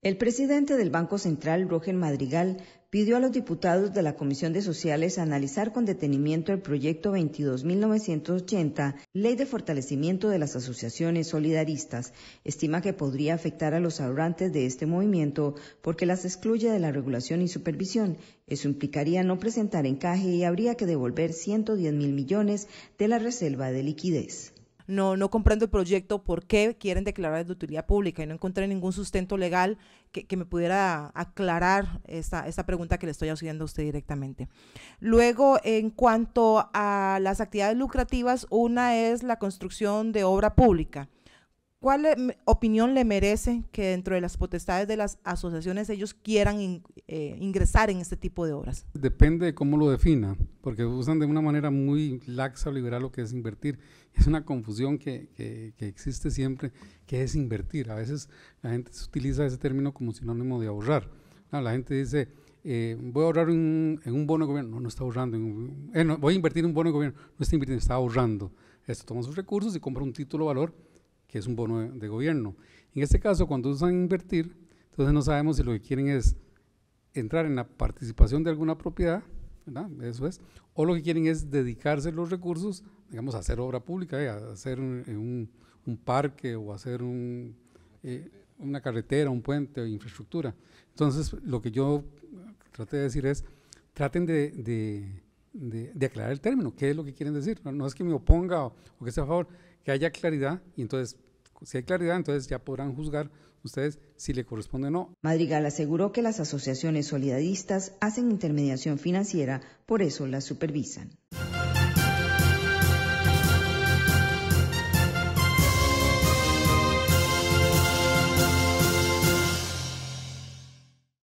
El presidente del Banco Central, Roger Madrigal, pidió a los diputados de la Comisión de Sociales analizar con detenimiento el proyecto 22.980, Ley de Fortalecimiento de las Asociaciones Solidaristas. Estima que podría afectar a los ahorrantes de este movimiento porque las excluye de la regulación y supervisión. Eso implicaría no presentar encaje y habría que devolver 110 mil millones de la reserva de liquidez no, no comprendo el proyecto, ¿por qué quieren declarar de utilidad pública? Y no encontré ningún sustento legal que, que me pudiera aclarar esta, esta pregunta que le estoy haciendo a usted directamente. Luego, en cuanto a las actividades lucrativas, una es la construcción de obra pública. ¿Cuál opinión le merece que dentro de las potestades de las asociaciones ellos quieran eh, ingresar en este tipo de obras? Depende de cómo lo defina, porque usan de una manera muy laxa o liberal lo que es invertir. Es una confusión que, que, existe siempre, que es invertir. A veces la gente utiliza ese término como sinónimo de ahorrar. la gente dice, eh, voy a ahorrar en un bono de gobierno. No, no está ahorrando. Eh, voy a invertir en un bono de gobierno. No está invirtiendo, está ahorrando. Esto toma sus recursos y compra un título valor que es un bono de, gobierno. En este caso, cuando usan invertir, entonces no sabemos si lo que quieren es entrar en la participación de alguna propiedad, ¿verdad? Eso es. O lo que quieren es dedicarse los recursos, digamos, a hacer obra pública, eh, a hacer eh, un, parque o hacer eh, una carretera, un puente, o infraestructura. Entonces, lo que yo traté de decir es, traten de de, aclarar el término, qué es lo que quieren decir. No, es que me oponga o, que sea a favor, que haya claridad y entonces, si hay claridad, entonces ya podrán juzgar ustedes si le corresponde o no. Madrigal aseguró que las asociaciones solidaristas hacen intermediación financiera, por eso las supervisan.